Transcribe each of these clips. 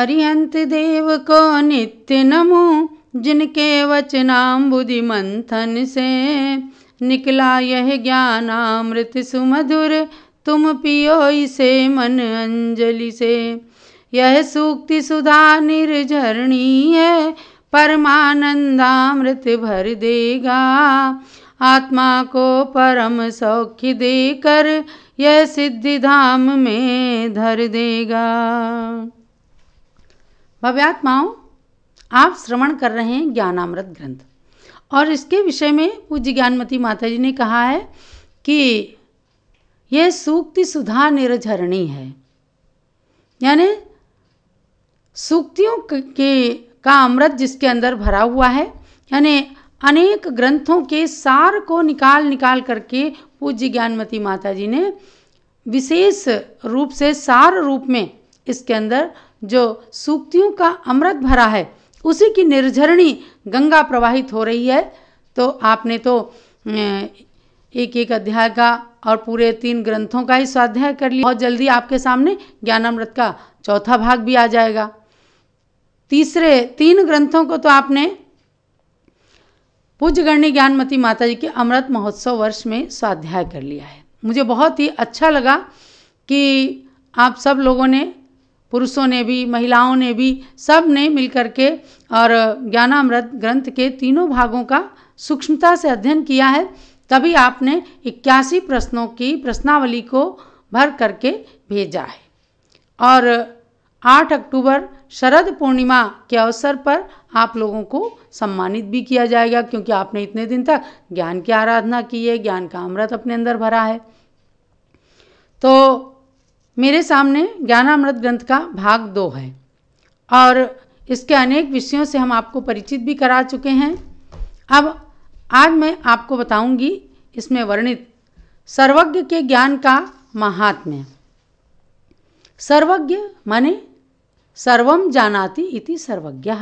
अरियंत देव को नित्य नमो जिनके बुद्धि मंथन से निकला यह अमृत सुमधुर तुम पियो इसे मन अंजलि से यह सूक्ति सुधा निर्झरणी है परमानंदामृत भर देगा आत्मा को परम सौख्य देकर यह सिद्धि धाम में धर देगा भव्यात्माओं आप श्रवण कर रहे हैं ज्ञानामृत ग्रंथ और इसके विषय में पूज्य ज्ञानमती माता जी ने कहा है कि यह सूक्ति सुधा निर्झरणी है यानी सूक्तियों के का अमृत जिसके अंदर भरा हुआ है यानी अनेक ग्रंथों के सार को निकाल निकाल करके पूज्य ज्ञानमती माता जी ने विशेष रूप से सार रूप में इसके अंदर जो सूक्तियों का अमृत भरा है उसी की निर्झरणी गंगा प्रवाहित हो रही है तो आपने तो एक एक अध्याय का और पूरे तीन ग्रंथों का ही स्वाध्याय कर लिया बहुत जल्दी आपके सामने ज्ञानामृत का चौथा भाग भी आ जाएगा तीसरे तीन ग्रंथों को तो आपने पूज्य गणनी ज्ञानमती माता जी के अमृत महोत्सव वर्ष में स्वाध्याय कर लिया है मुझे बहुत ही अच्छा लगा कि आप सब लोगों ने पुरुषों ने भी महिलाओं ने भी सब ने मिल के और ज्ञानामृत ग्रंथ के तीनों भागों का सूक्ष्मता से अध्ययन किया है तभी आपने इक्यासी प्रश्नों की प्रश्नावली को भर करके भेजा है और 8 अक्टूबर शरद पूर्णिमा के अवसर पर आप लोगों को सम्मानित भी किया जाएगा क्योंकि आपने इतने दिन तक ज्ञान की आराधना की है ज्ञान का अमृत अपने अंदर भरा है तो मेरे सामने ज्ञानामृत ग्रंथ का भाग दो है और इसके अनेक विषयों से हम आपको परिचित भी करा चुके हैं अब आज मैं आपको बताऊंगी इसमें वर्णित सर्वज्ञ के ज्ञान का महात्म्य सर्वज्ञ माने सर्वम जानाति इति सर्वज्ञ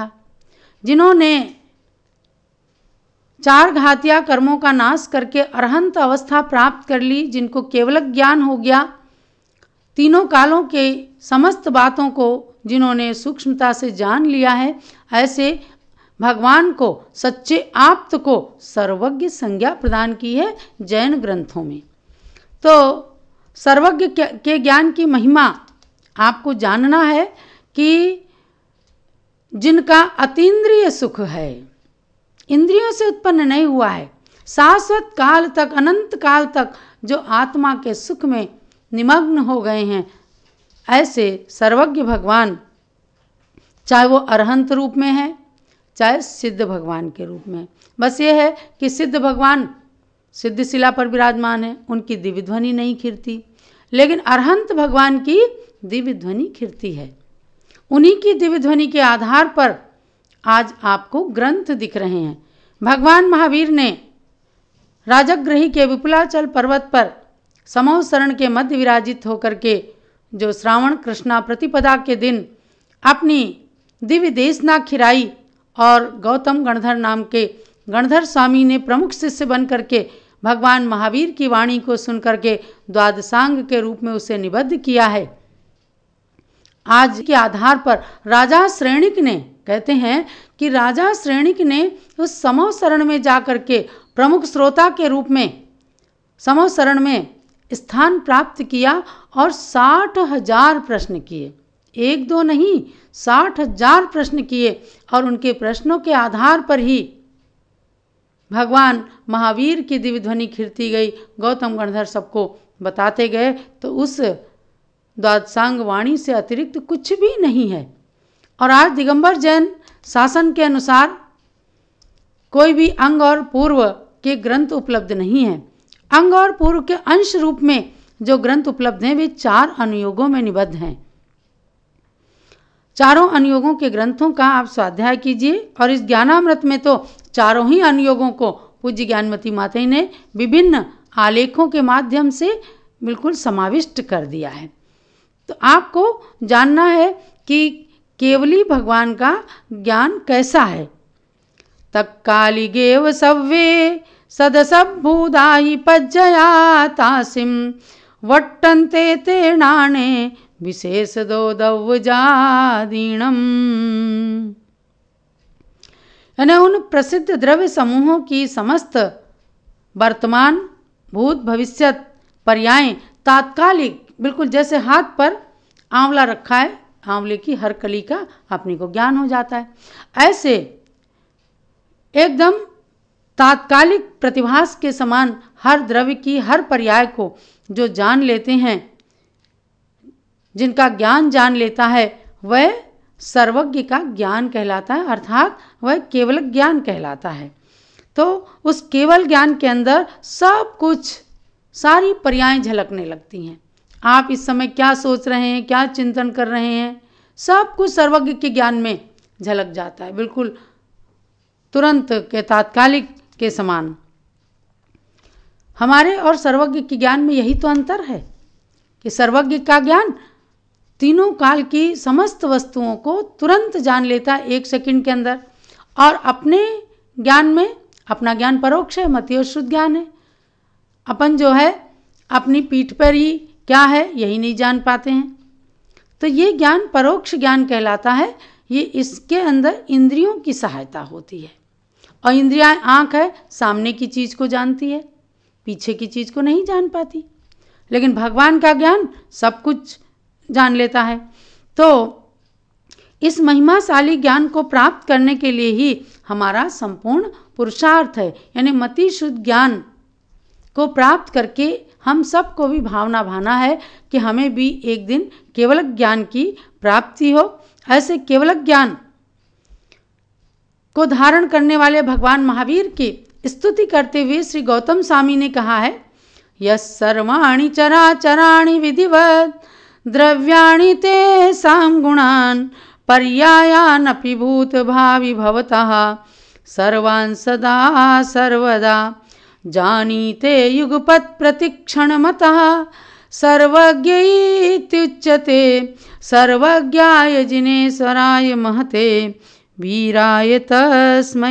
जिन्होंने चार घातिया कर्मों का नाश करके अरहंत अवस्था प्राप्त कर ली जिनको केवल ज्ञान हो गया तीनों कालों के समस्त बातों को जिन्होंने सूक्ष्मता से जान लिया है ऐसे भगवान को सच्चे आप्त को सर्वज्ञ संज्ञा प्रदान की है जैन ग्रंथों में तो सर्वज्ञ के ज्ञान की महिमा आपको जानना है कि जिनका अतीन्द्रिय सुख है इंद्रियों से उत्पन्न नहीं हुआ है शाश्वत काल तक अनंत काल तक जो आत्मा के सुख में निमग्न हो गए हैं ऐसे सर्वज्ञ भगवान चाहे वो अरहंत रूप में है चाहे सिद्ध भगवान के रूप में बस ये है कि सिद्ध भगवान सिद्ध शिला पर विराजमान है उनकी दिव्य ध्वनि नहीं खिरती लेकिन अरहंत भगवान की दिव्य ध्वनि खिरती है उन्हीं की दिव्य ध्वनि के आधार पर आज आपको ग्रंथ दिख रहे हैं भगवान महावीर ने राजग्रही के विपुलाचल पर्वत पर समह शरण के मध्य विराजित होकर के जो श्रावण कृष्णा प्रतिपदा के दिन अपनी दिव्य देशना खिराई और गौतम गणधर नाम के गणधर स्वामी ने प्रमुख शिष्य बन करके भगवान महावीर की वाणी को सुनकर के द्वादशांग के रूप में उसे निबद्ध किया है आज के आधार पर राजा श्रेणिक ने कहते हैं कि राजा श्रेणिक ने उस समव शरण में जाकर के प्रमुख श्रोता के रूप में समव शरण में स्थान प्राप्त किया और साठ हजार प्रश्न किए एक दो नहीं साठ हजार प्रश्न किए और उनके प्रश्नों के आधार पर ही भगवान महावीर की दिव्य ध्वनि खिरती गई गौतम गणधर सबको बताते गए तो उस द्वादशांग वाणी से अतिरिक्त कुछ भी नहीं है और आज दिगंबर जैन शासन के अनुसार कोई भी अंग और पूर्व के ग्रंथ उपलब्ध नहीं हैं अंग और पूर्व के अंश रूप में जो ग्रंथ उपलब्ध हैं वे चार अनुयोगों में निबद्ध हैं चारों अनुयोगों के ग्रंथों का आप स्वाध्याय कीजिए और इस ज्ञानामृत में तो चारों ही अनुयोगों को पूज्य ज्ञानमती माता ने विभिन्न आलेखों के माध्यम से बिल्कुल समाविष्ट कर दिया है तो आपको जानना है कि केवली भगवान का ज्ञान कैसा है गेव सव्य सदसम्भूदायि पज्जया तासिं ते नाणे विशेष विशेषदोदवजादीणम् यानी उन प्रसिद्ध द्रव्य समूहों की समस्त वर्तमान भूत भविष्यत पर्याय तात्कालिक बिल्कुल जैसे हाथ पर आंवला रखा है आंवले की हर कली का अपने को ज्ञान हो जाता है ऐसे एकदम तात्कालिक प्रतिभास के समान हर द्रव्य की हर पर्याय को जो जान लेते हैं जिनका ज्ञान जान लेता है वह सर्वज्ञ का ज्ञान कहलाता है अर्थात वह केवल ज्ञान कहलाता है तो उस केवल ज्ञान के अंदर सब कुछ सारी पर्याय झलकने लगती हैं आप इस समय क्या सोच रहे हैं क्या चिंतन कर रहे हैं सब कुछ सर्वज्ञ के ज्ञान में झलक जाता है बिल्कुल तुरंत के तात्कालिक के समान हमारे और सर्वज्ञ के ज्ञान में यही तो अंतर है कि सर्वज्ञ का ज्ञान तीनों काल की समस्त वस्तुओं को तुरंत जान लेता है एक सेकंड के अंदर और अपने ज्ञान में अपना ज्ञान परोक्ष है शुद्ध ज्ञान है अपन जो है अपनी पीठ पर ही क्या है यही नहीं जान पाते हैं तो ये ज्ञान परोक्ष ज्ञान कहलाता है ये इसके अंदर इंद्रियों की सहायता होती है और इंद्रियाएं आँख है सामने की चीज़ को जानती है पीछे की चीज़ को नहीं जान पाती लेकिन भगवान का ज्ञान सब कुछ जान लेता है तो इस महिमाशाली ज्ञान को प्राप्त करने के लिए ही हमारा संपूर्ण पुरुषार्थ है यानी मति शुद्ध ज्ञान को प्राप्त करके हम सबको भी भावना भाना है कि हमें भी एक दिन केवल ज्ञान की प्राप्ति हो ऐसे केवल ज्ञान को धारण करने वाले भगवान महावीर की स्तुति करते हुए श्री गौतम स्वामी ने कहा है यर्वाणी चरा चराणी विधिवत द्रव्याणि ते साम गुणान पर्यायान अपिभूत भावी भवतः सर्वान सदा सर्वदा युगपत प्रतिक्षण मत सर्वज्ञैत्युच्यते सर्वज्ञा जिनेश्वराय महते वीराय तस्म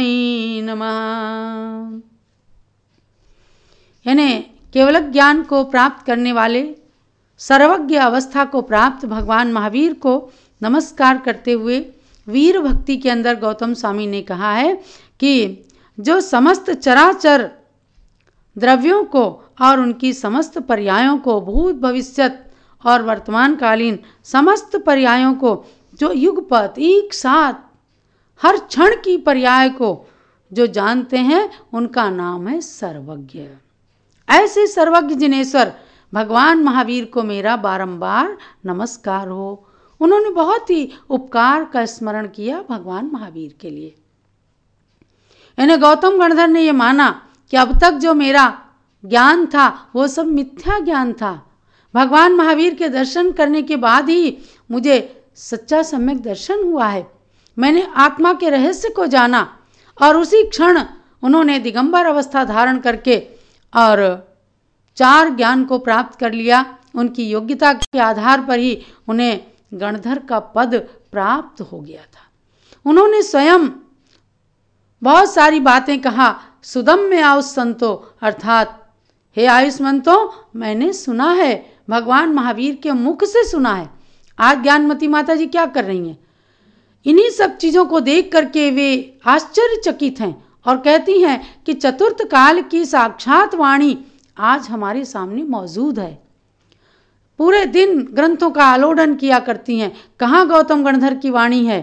यानी केवल ज्ञान को प्राप्त करने वाले सर्वज्ञ अवस्था को प्राप्त भगवान महावीर को नमस्कार करते हुए वीर भक्ति के अंदर गौतम स्वामी ने कहा है कि जो समस्त चराचर द्रव्यों को और उनकी समस्त पर्यायों को भूत भविष्यत और वर्तमान कालीन समस्त पर्यायों को जो युगपत एक साथ हर क्षण की पर्याय को जो जानते हैं उनका नाम है सर्वज्ञ ऐसे सर्वज्ञ जिनेश्वर भगवान महावीर को मेरा बारंबार नमस्कार हो उन्होंने बहुत ही उपकार का स्मरण किया भगवान महावीर के लिए इन्हें गौतम गणधर ने यह माना कि अब तक जो मेरा ज्ञान था वो सब मिथ्या ज्ञान था भगवान महावीर के दर्शन करने के बाद ही मुझे सच्चा सम्यक दर्शन हुआ है मैंने आत्मा के रहस्य को जाना और उसी क्षण उन्होंने दिगंबर अवस्था धारण करके और चार ज्ञान को प्राप्त कर लिया उनकी योग्यता के आधार पर ही उन्हें गणधर का पद प्राप्त हो गया था उन्होंने स्वयं बहुत सारी बातें कहा सुदम में आयुष संतो अर्थात हे आयुष्मंतो मैंने सुना है भगवान महावीर के मुख से सुना है आज ज्ञानमती माता जी क्या कर रही हैं इन्हीं सब चीज़ों को देख करके वे आश्चर्यचकित हैं और कहती हैं कि चतुर्थ काल की साक्षात वाणी आज हमारे सामने मौजूद है पूरे दिन ग्रंथों का आलोडन किया करती हैं कहाँ गौतम गणधर की वाणी है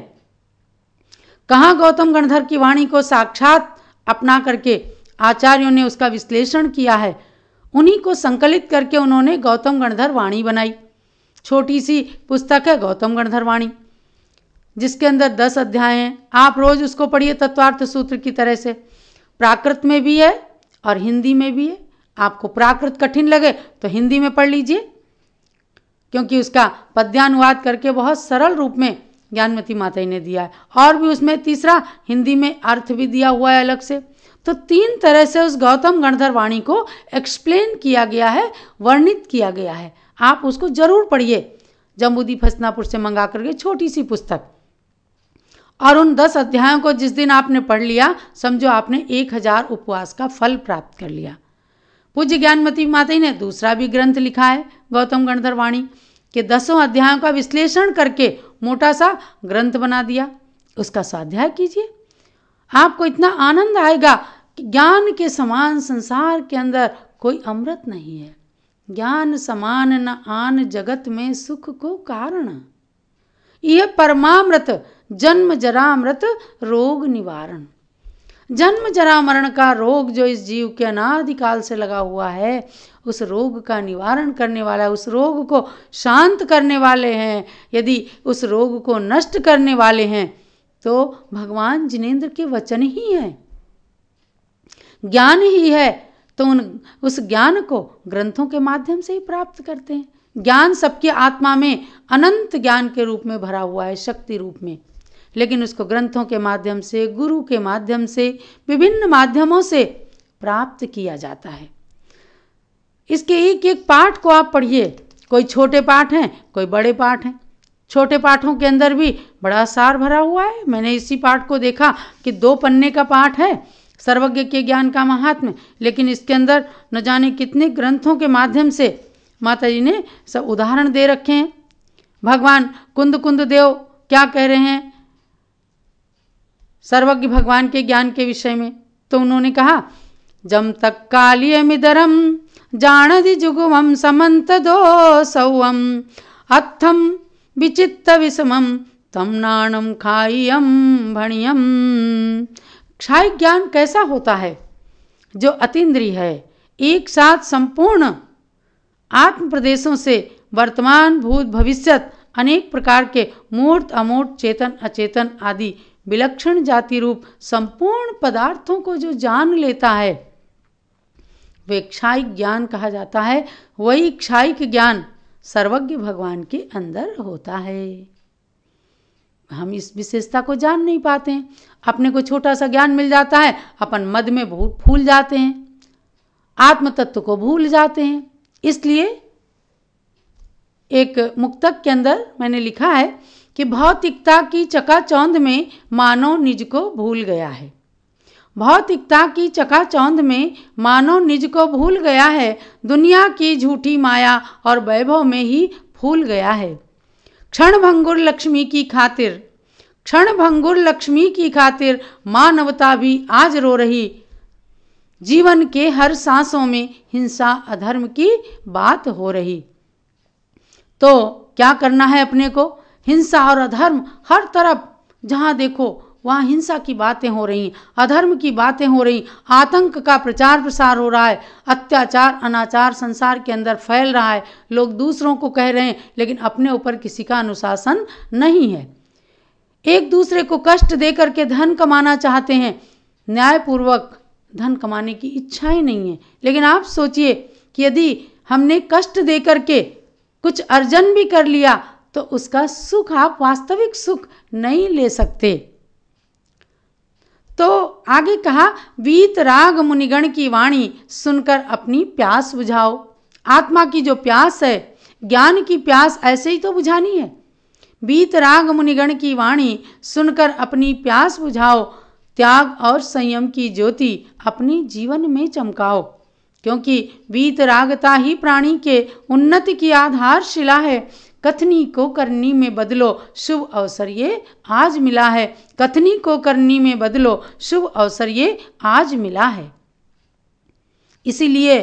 कहाँ गौतम गणधर की वाणी को साक्षात अपना करके आचार्यों ने उसका विश्लेषण किया है उन्हीं को संकलित करके उन्होंने गौतम गणधर वाणी बनाई छोटी सी पुस्तक है गौतम गणधर वाणी जिसके अंदर दस अध्याय हैं आप रोज़ उसको पढ़िए तत्वार्थ सूत्र की तरह से प्राकृत में भी है और हिंदी में भी है आपको प्राकृत कठिन लगे तो हिंदी में पढ़ लीजिए क्योंकि उसका पद्यानुवाद करके बहुत सरल रूप में ज्ञानमती माता ने दिया है और भी उसमें तीसरा हिंदी में अर्थ भी दिया हुआ है अलग से तो तीन तरह से उस गौतम गणधर वाणी को एक्सप्लेन किया गया है वर्णित किया गया है आप उसको जरूर पढ़िए जम्बुदी फसनापुर से मंगा करके छोटी सी पुस्तक और उन दस अध्यायों को जिस दिन आपने पढ़ लिया समझो आपने एक हजार उपवास का फल प्राप्त कर लिया पूज्य ज्ञानमती माता ने दूसरा भी ग्रंथ लिखा है गौतम गणधरवाणी के दसों अध्यायों का विश्लेषण करके मोटा सा ग्रंथ बना दिया उसका स्वाध्याय कीजिए आपको इतना आनंद आएगा कि ज्ञान के समान संसार के अंदर कोई अमृत नहीं है ज्ञान समान न आन जगत में सुख को कारण यह परमामृत जन्म जरा मृत रोग निवारण जन्म जरा मरण का रोग जो इस जीव के अनादिकाल से लगा हुआ है उस रोग का निवारण करने वाला है उस रोग को शांत करने वाले हैं यदि उस रोग को नष्ट करने वाले हैं तो भगवान जिनेन्द्र के वचन ही हैं ज्ञान ही है तो उन उस ज्ञान को ग्रंथों के माध्यम से ही प्राप्त करते हैं ज्ञान सबके आत्मा में अनंत ज्ञान के रूप में भरा हुआ है शक्ति रूप में लेकिन उसको ग्रंथों के माध्यम से गुरु के माध्यम से विभिन्न माध्यमों से प्राप्त किया जाता है इसके एक एक पाठ को आप पढ़िए कोई छोटे पाठ हैं कोई बड़े पाठ हैं छोटे पाठों के अंदर भी बड़ा सार भरा हुआ है मैंने इसी पाठ को देखा कि दो पन्ने का पाठ है सर्वज्ञ के ज्ञान का महात्म्य लेकिन इसके अंदर न जाने कितने ग्रंथों के माध्यम से माता जी ने सब उदाहरण दे रखे हैं भगवान कुंद कुंद देव क्या कह रहे हैं सर्वज्ञ भगवान के ज्ञान के विषय में तो उन्होंने कहा जम तक जान दि जुगुम समंत दो सौम अथम विचित्त विषमम तम नाणम खाइयम भणियम क्षाय ज्ञान कैसा होता है जो अतीन्द्रिय है एक साथ संपूर्ण आत्म प्रदेशों से वर्तमान भूत भविष्यत अनेक प्रकार के मूर्त अमूर्त चेतन अचेतन आदि विलक्षण जाति रूप संपूर्ण पदार्थों को जो जान लेता है वे क्षायिक ज्ञान कहा जाता है वही क्षायिक ज्ञान सर्वज्ञ भगवान के अंदर होता है हम इस विशेषता को जान नहीं पाते हैं अपने को छोटा सा ज्ञान मिल जाता है अपन मद में भूल जाते हैं आत्म तत्व को भूल जाते हैं इसलिए एक मुक्तक के अंदर मैंने लिखा है कि भौतिकता की चकाचौंध में मानव निज को भूल गया है भौतिकता की चकाचौंध में मानव निज को भूल गया है दुनिया की झूठी माया और वैभव में ही फूल गया है क्षण भंगुर लक्ष्मी की खातिर क्षण भंगुर लक्ष्मी की खातिर मानवता भी आज रो रही जीवन के हर सांसों में हिंसा अधर्म की बात हो रही तो क्या करना है अपने को हिंसा और अधर्म हर तरफ जहाँ देखो वहाँ हिंसा की बातें हो रही हैं अधर्म की बातें हो रही आतंक का प्रचार प्रसार हो रहा है अत्याचार अनाचार संसार के अंदर फैल रहा है लोग दूसरों को कह रहे हैं लेकिन अपने ऊपर किसी का अनुशासन नहीं है एक दूसरे को कष्ट दे करके धन कमाना चाहते हैं न्यायपूर्वक धन कमाने की इच्छा ही नहीं है लेकिन आप सोचिए कि यदि हमने कष्ट दे करके कुछ अर्जन भी कर लिया तो उसका सुख आप वास्तविक सुख नहीं ले सकते तो आगे कहा वीत राग मुनिगण की वाणी सुनकर अपनी प्यास बुझाओ आत्मा की जो प्यास है ज्ञान की प्यास ऐसे ही तो बुझानी है बीत राग मुनिगण की वाणी सुनकर अपनी प्यास बुझाओ त्याग और संयम की ज्योति अपने जीवन में चमकाओ क्योंकि रागता ही प्राणी के उन्नति की आधारशिला है कथनी को करनी में बदलो शुभ अवसर ये आज मिला है कथनी को करनी में बदलो शुभ अवसर ये आज मिला है इसीलिए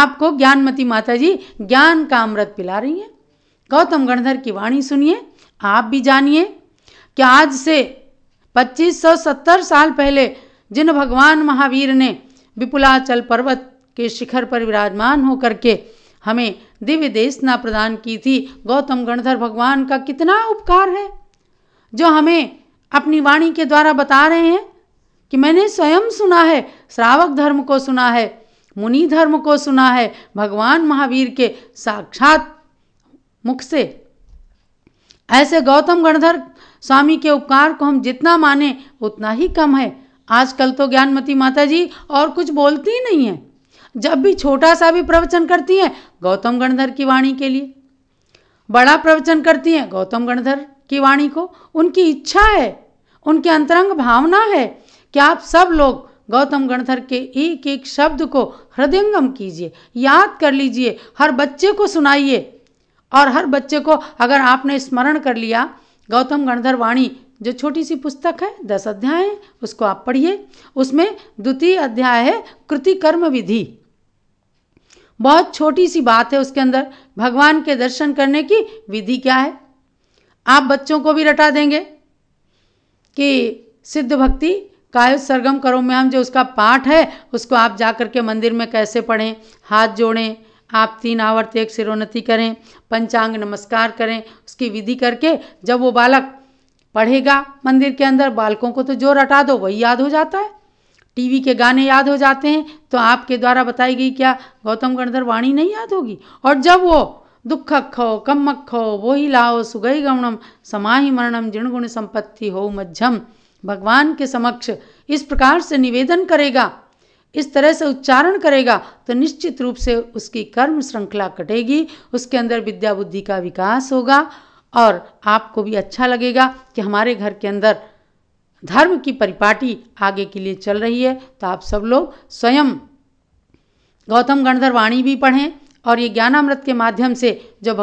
आपको ज्ञानमती माता जी ज्ञान का अमृत पिला रही हैं गौतम गणधर की वाणी सुनिए आप भी जानिए कि आज से 2570 साल पहले जिन भगवान महावीर ने विपुलाचल पर्वत के शिखर पर विराजमान होकर के हमें दिव्य देशना प्रदान की थी गौतम गणधर भगवान का कितना उपकार है जो हमें अपनी वाणी के द्वारा बता रहे हैं कि मैंने स्वयं सुना है श्रावक धर्म को सुना है मुनि धर्म को सुना है भगवान महावीर के साक्षात मुख से ऐसे गौतम गणधर स्वामी के उपकार को हम जितना माने उतना ही कम है आजकल तो ज्ञानमती माता जी और कुछ बोलती ही नहीं है जब भी छोटा सा भी प्रवचन करती हैं गौतम गणधर की वाणी के लिए बड़ा प्रवचन करती हैं गौतम गणधर की वाणी को उनकी इच्छा है उनके अंतरंग भावना है कि आप सब लोग गौतम गणधर के एक एक शब्द को हृदयंगम कीजिए याद कर लीजिए हर बच्चे को सुनाइए और हर बच्चे को अगर आपने स्मरण कर लिया गौतम गणधर वाणी जो छोटी सी पुस्तक है दस अध्याय है उसको आप पढ़िए उसमें द्वितीय अध्याय है कृति कर्म विधि बहुत छोटी सी बात है उसके अंदर भगवान के दर्शन करने की विधि क्या है आप बच्चों को भी रटा देंगे कि सिद्ध भक्ति काय सरगम करो में हम जो उसका पाठ है उसको आप जा कर के मंदिर में कैसे पढ़ें हाथ जोड़ें आप तीन आवर्त एक सिरोन्नति करें पंचांग नमस्कार करें उसकी विधि करके जब वो बालक पढ़ेगा मंदिर के अंदर बालकों को तो जो रटा दो वही याद हो जाता है टी वी के गाने याद हो जाते हैं तो आपके द्वारा बताई गई क्या गौतम गणधर वाणी नहीं याद होगी और जब वो कम खो वो ही लाओ सुगई गौणम समाहि मरणम जिण गुण संपत्ति हो मध्यम भगवान के समक्ष इस प्रकार से निवेदन करेगा इस तरह से उच्चारण करेगा तो निश्चित रूप से उसकी कर्म श्रृंखला कटेगी उसके अंदर विद्या बुद्धि का विकास होगा और आपको भी अच्छा लगेगा कि हमारे घर के अंदर धर्म की परिपाटी आगे के लिए चल रही है तो आप सब लोग स्वयं गौतम गणधर वाणी भी पढ़ें और ये ज्ञानामृत के माध्यम से जो भगवान